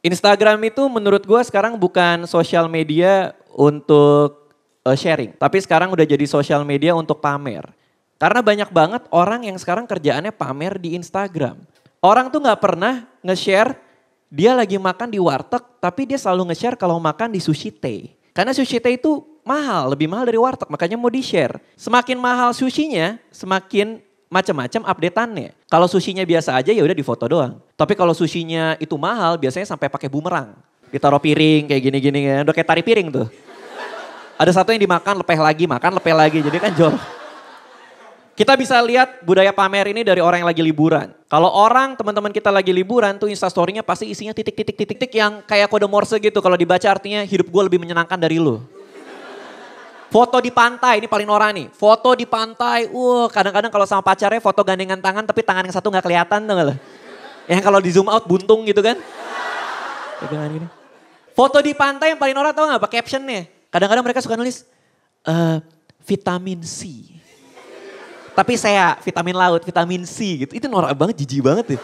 Instagram itu menurut gue sekarang bukan sosial media untuk uh, sharing, tapi sekarang udah jadi sosial media untuk pamer. Karena banyak banget orang yang sekarang kerjaannya pamer di Instagram. Orang tuh nggak pernah nge-share dia lagi makan di warteg, tapi dia selalu nge-share kalau makan di sushi teh. Karena sushi teh itu mahal, lebih mahal dari warteg, makanya mau di-share. Semakin mahal sushinya, semakin macam-macam updateannya. Kalau susinya biasa aja ya udah di foto doang. Tapi kalau susinya itu mahal biasanya sampai pakai bumerang. Ditaruh piring kayak gini-gini ya. Udah kayak tari piring tuh. Ada satu yang dimakan lepeh lagi, makan lepeh lagi. Jadi kan jorok. Kita bisa lihat budaya pamer ini dari orang yang lagi liburan. Kalau orang teman-teman kita lagi liburan tuh instastorynya pasti isinya titik-titik-titik-titik yang kayak kode morse gitu. Kalau dibaca artinya hidup gue lebih menyenangkan dari lu. Foto di pantai, ini paling norak nih. Foto di pantai, uh kadang-kadang kalau sama pacarnya foto gandengan tangan tapi tangan yang satu nggak kelihatan tuh loh. Yang kalau di zoom out buntung gitu kan. gini. Foto di pantai yang paling norak tau gak apa captionnya. Kadang-kadang mereka suka nulis uh, vitamin C. Tapi saya vitamin laut, vitamin C gitu. Itu norak banget, jijik banget tuh.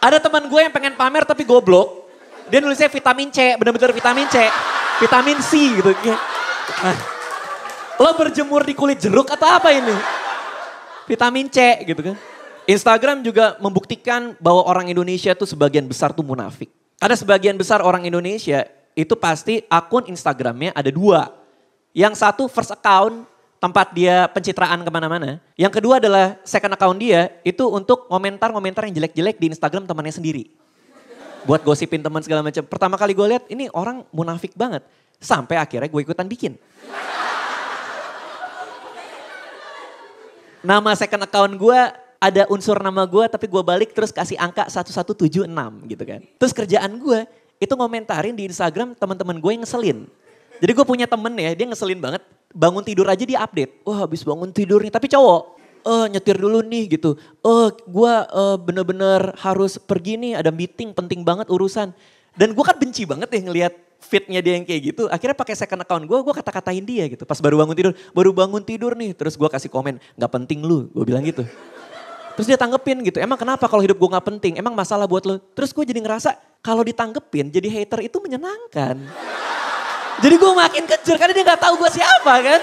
Ada teman gue yang pengen pamer tapi goblok. Dia nulisnya vitamin C, bener-bener vitamin C. Vitamin C gitu. Ah. Lo berjemur di kulit jeruk atau apa ini? Vitamin C gitu kan. Instagram juga membuktikan bahwa orang Indonesia tuh sebagian besar tuh munafik. Ada sebagian besar orang Indonesia itu pasti akun Instagramnya ada dua. Yang satu first account tempat dia pencitraan kemana-mana. Yang kedua adalah second account dia itu untuk komentar-komentar yang jelek-jelek di Instagram temannya sendiri buat gosipin teman segala macam. Pertama kali gue lihat ini orang munafik banget. Sampai akhirnya gue ikutan bikin. Nama second account gue ada unsur nama gue tapi gue balik terus kasih angka 1176 gitu kan. Terus kerjaan gue itu ngomentarin di Instagram teman-teman gue yang ngeselin. Jadi gue punya temen ya, dia ngeselin banget. Bangun tidur aja dia update. Wah habis bangun tidurnya, tapi cowok oh nyetir dulu nih gitu. Oh eh, gue uh, bener-bener harus pergi nih ada meeting penting banget urusan. Dan gue kan benci banget ya ngelihat fitnya dia yang kayak gitu. Akhirnya pakai second account gue, gue kata-katain dia gitu. Pas baru bangun tidur, baru bangun tidur nih. Terus gue kasih komen, gak penting lu. Gue bilang gitu. Terus dia tanggepin gitu, emang kenapa kalau hidup gue gak penting? Emang masalah buat lo? Terus gue jadi ngerasa kalau ditanggepin jadi hater itu menyenangkan. Jadi gue makin kejar karena dia gak tahu gue siapa kan.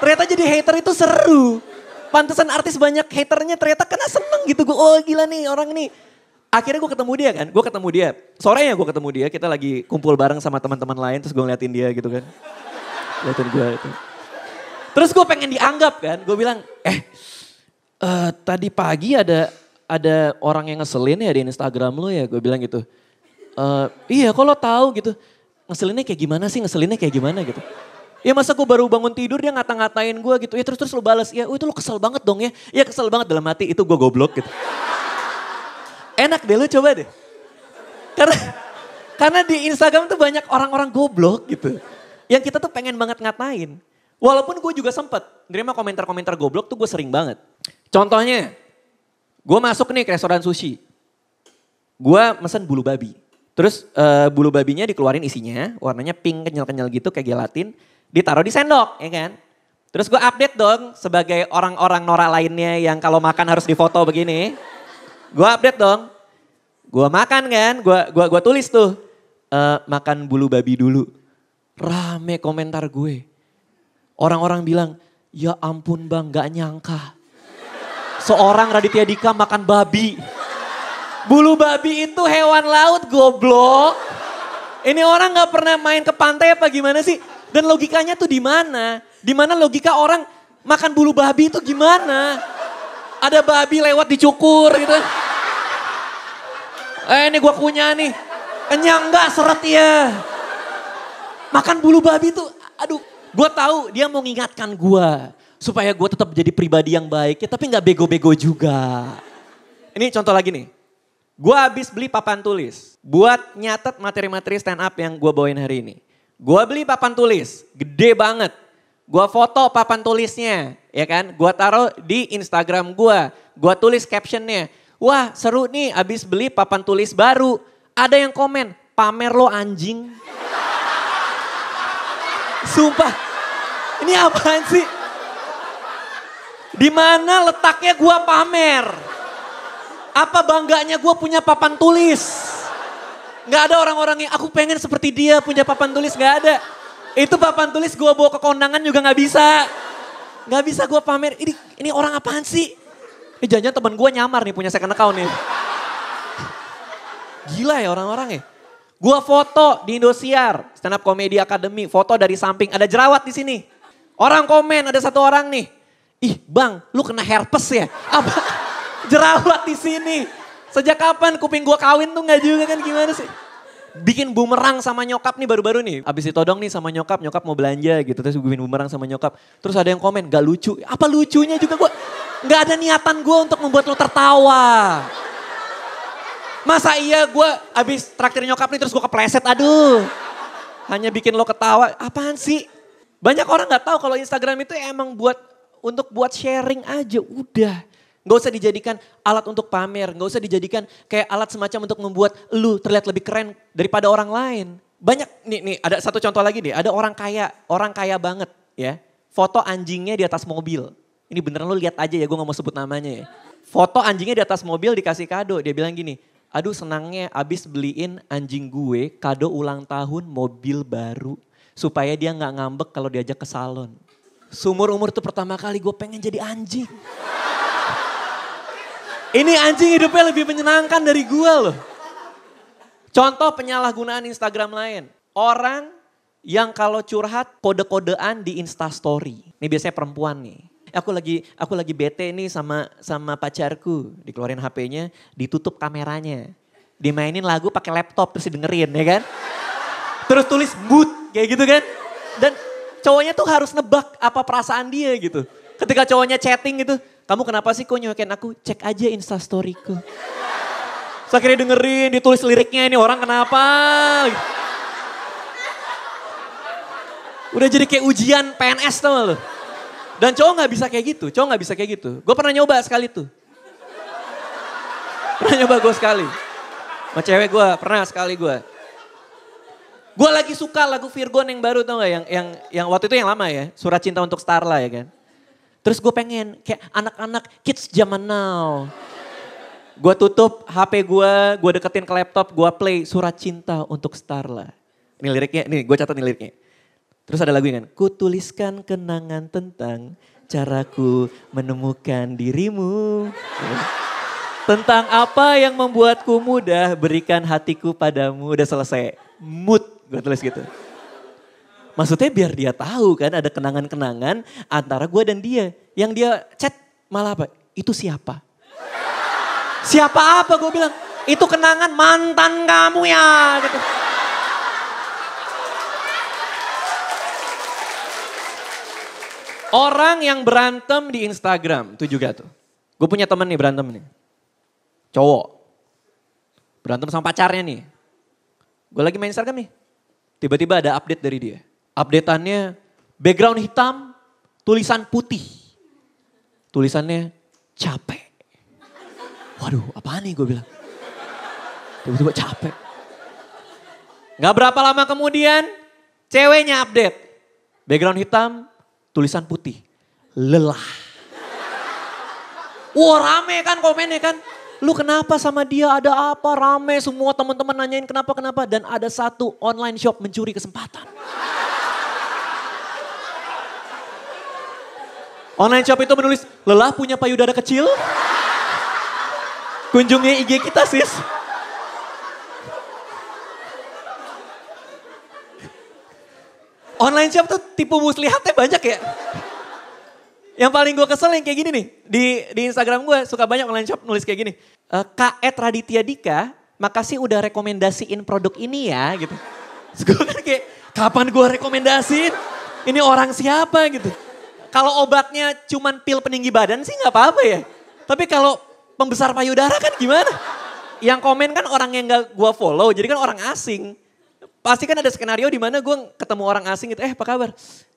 Ternyata jadi hater itu seru. Pantesan artis banyak haternya ternyata kena seneng gitu. Gue oh gila nih orang ini Akhirnya gue ketemu dia kan, gue ketemu dia. Sorenya gue ketemu dia, kita lagi kumpul bareng sama teman-teman lain terus gue ngeliatin dia gitu kan. Ngeliatin gue itu. Terus gue pengen dianggap kan, gue bilang eh uh, tadi pagi ada ada orang yang ngeselin ya di Instagram lo ya, gue bilang gitu. Uh, iya kalau tahu gitu, ngeselinnya kayak gimana sih, ngeselinnya kayak gimana gitu. Ya masa gue baru bangun tidur dia ngata-ngatain gue gitu. Ya terus-terus lu balas. Ya oh, itu lu kesel banget dong ya. Ya kesel banget dalam hati itu gue goblok gitu. Enak deh lo coba deh. Karena karena di Instagram tuh banyak orang-orang goblok gitu. Yang kita tuh pengen banget ngatain. Walaupun gue juga sempet Terima komentar-komentar goblok tuh gue sering banget. Contohnya, gue masuk nih ke restoran sushi. Gue mesen bulu babi. Terus uh, bulu babinya dikeluarin isinya, warnanya pink kenyal-kenyal gitu kayak gelatin ditaruh di sendok, ya kan? Terus gue update dong sebagai orang-orang norak lainnya yang kalau makan harus difoto begini. Gue update dong. Gue makan kan, gue gua, gua tulis tuh. E, makan bulu babi dulu. Rame komentar gue. Orang-orang bilang, ya ampun bang gak nyangka. Seorang Raditya Dika makan babi. Bulu babi itu hewan laut goblok. Ini orang gak pernah main ke pantai apa gimana sih? Dan logikanya tuh di mana? Di mana logika orang makan bulu babi itu gimana? Ada babi lewat dicukur gitu. Eh ini gua kunyah nih. Kenyang gak seret ya? Makan bulu babi itu, aduh gua tahu dia mau mengingatkan gua supaya gue tetap jadi pribadi yang baik ya tapi nggak bego-bego juga. Ini contoh lagi nih. Gue habis beli papan tulis buat nyatet materi-materi stand up yang gue bawain hari ini. Gua beli papan tulis, gede banget. Gua foto papan tulisnya, ya kan? Gua taruh di Instagram gua. Gua tulis captionnya. Wah seru nih abis beli papan tulis baru. Ada yang komen, pamer lo anjing. Sumpah, ini apaan sih? Dimana letaknya gua pamer? Apa bangganya gua punya papan tulis? Nggak ada orang-orang yang aku pengen seperti dia punya papan tulis nggak ada. Itu papan tulis gue bawa ke kondangan juga nggak bisa. Nggak bisa gue pamer. Ini ini orang apaan sih? Ini eh, jangan teman gue nyamar nih punya second account nih. Gila ya orang-orang ya. Gue foto di Indosiar, stand up comedy academy, foto dari samping ada jerawat di sini. Orang komen ada satu orang nih. Ih, Bang, lu kena herpes ya? Apa? Jerawat di sini. Sejak kapan kuping gua kawin tuh nggak juga kan gimana sih? bikin bumerang sama nyokap nih baru-baru nih. Abis ditodong nih sama nyokap, nyokap mau belanja gitu. Terus gue bikin bumerang sama nyokap. Terus ada yang komen, gak lucu. Apa lucunya juga gue? Gak ada niatan gue untuk membuat lo tertawa. Masa iya gue abis traktir nyokap nih terus gue kepleset, aduh. Hanya bikin lo ketawa, apaan sih? Banyak orang gak tahu kalau Instagram itu emang buat untuk buat sharing aja, udah. Gak usah dijadikan alat untuk pamer. Gak usah dijadikan kayak alat semacam untuk membuat lu terlihat lebih keren daripada orang lain. Banyak, nih, nih ada satu contoh lagi nih, Ada orang kaya, orang kaya banget ya. Foto anjingnya di atas mobil. Ini beneran lu lihat aja ya, gue gak mau sebut namanya ya. Foto anjingnya di atas mobil dikasih kado. Dia bilang gini, aduh senangnya abis beliin anjing gue kado ulang tahun mobil baru. Supaya dia gak ngambek kalau diajak ke salon. Sumur umur tuh pertama kali gue pengen jadi anjing. Ini anjing hidupnya lebih menyenangkan dari gue loh. Contoh penyalahgunaan Instagram lain. Orang yang kalau curhat kode-kodean di Insta Story. Ini biasanya perempuan nih. Aku lagi aku lagi bete nih sama sama pacarku. Dikeluarin HP-nya, ditutup kameranya. Dimainin lagu pakai laptop terus dengerin ya kan. Terus tulis mood kayak gitu kan. Dan cowoknya tuh harus nebak apa perasaan dia gitu. Ketika cowoknya chatting gitu, kamu kenapa sih kok nyuekin aku? Cek aja instastoryku. Terus akhirnya dengerin, ditulis liriknya ini orang kenapa. Udah jadi kayak ujian PNS tau loh. Dan cowok nggak bisa kayak gitu, cowok nggak bisa kayak gitu. Gue pernah nyoba sekali tuh. Pernah nyoba gue sekali. Sama cewek gue, pernah sekali gue. Gue lagi suka lagu Virgon yang baru tau gak? Yang, yang, yang waktu itu yang lama ya. Surat Cinta untuk Starla ya kan. Terus gue pengen kayak anak-anak kids zaman now. Gue tutup HP gue, gue deketin ke laptop, gue play surat cinta untuk Starla. Ini liriknya, nih gue catat nih liriknya. Terus ada lagu kan, ku tuliskan kenangan tentang caraku menemukan dirimu. Tentang apa yang membuatku mudah, berikan hatiku padamu. Udah selesai. Mood, gue tulis gitu. Maksudnya biar dia tahu kan ada kenangan-kenangan antara gue dan dia. Yang dia chat malah apa? Itu siapa? Siapa apa gue bilang? Itu kenangan mantan kamu ya. Gitu. Orang yang berantem di Instagram itu juga tuh. Gue punya temen nih berantem nih. Cowok. Berantem sama pacarnya nih. Gue lagi main Instagram nih. Tiba-tiba ada update dari dia updateannya background hitam, tulisan putih. Tulisannya capek. Waduh, apaan nih gue bilang. Tiba-tiba capek. Gak berapa lama kemudian, ceweknya update. Background hitam, tulisan putih. Lelah. Wah wow, rame kan komennya kan. Lu kenapa sama dia ada apa rame semua teman-teman nanyain kenapa kenapa dan ada satu online shop mencuri kesempatan. Online shop itu menulis, lelah punya payudara kecil? Kunjungi IG kita sis. Online shop tuh tipu muslihatnya banyak ya. Yang paling gue kesel yang kayak gini nih. Di, di Instagram gue suka banyak online shop nulis kayak gini. E, eh, Kak Raditya Dika, makasih udah rekomendasiin produk ini ya gitu. Terus gue kan kayak, kapan gue rekomendasiin? Ini orang siapa gitu. Kalau obatnya cuman pil peninggi badan sih nggak apa-apa ya. Tapi kalau pembesar payudara kan gimana? Yang komen kan orang yang nggak gua follow, jadi kan orang asing. Pasti kan ada skenario di mana gue ketemu orang asing gitu, eh apa kabar?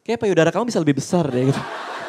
Kayak payudara kamu bisa lebih besar deh gitu.